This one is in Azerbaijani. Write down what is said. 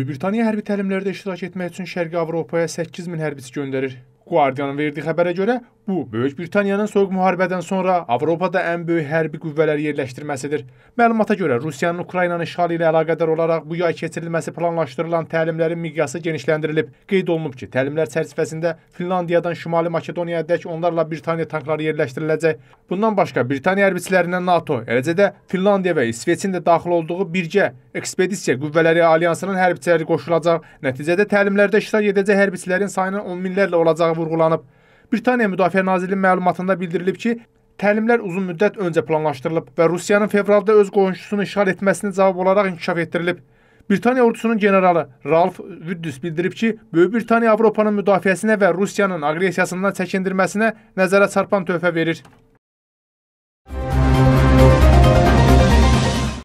Böyük Britaniya hərbi təlimlərdə iştirak etmək üçün Şərqi Avropaya 8 min hərbiçi göndərir. Guardianın verdiyi xəbərə görə Bu, Böyük Britaniyanın soyuq müharibədən sonra Avropada ən böyük hərbi qüvvələr yerləşdirməsidir. Məlumata görə, Rusiyanın Ukraynanın işğalı ilə əlaqədar olaraq bu yay keçirilməsi planlaşdırılan təlimlərin miqyası genişləndirilib. Qeyd olunub ki, təlimlər çərçivəsində Finlandiyadan Şimali Makedoniyaya dək onlarla Britaniya tankları yerləşdiriləcək. Bundan başqa Britaniya hərbiçilərindən NATO, eləcə də Finlandiya və İsveçin də daxil olduğu birgə ekspedisiya qüvvələri alyansının hərbiçiləri qoşulacaq. Nəticədə təlimlərdə iştirak edəcək hərbiçilərin sayının 10 minlərlə olacağı vurğulanıb. Britaniya Müdafiə Nazirliyinin məlumatında bildirilib ki, təlimlər uzun müddət öncə planlaşdırılıb və Rusiyanın fevralda öz qonşusunu işğal etməsini cavab olaraq inkişaf etdirilib. Britaniya ordusunun generalı Ralf Woodus bildirib ki, Böyük Britaniya Avropanın müdafiəsinə və Rusiyanın aqressiyasından çəkindirməsinə nəzərə çarpan töhfə verir.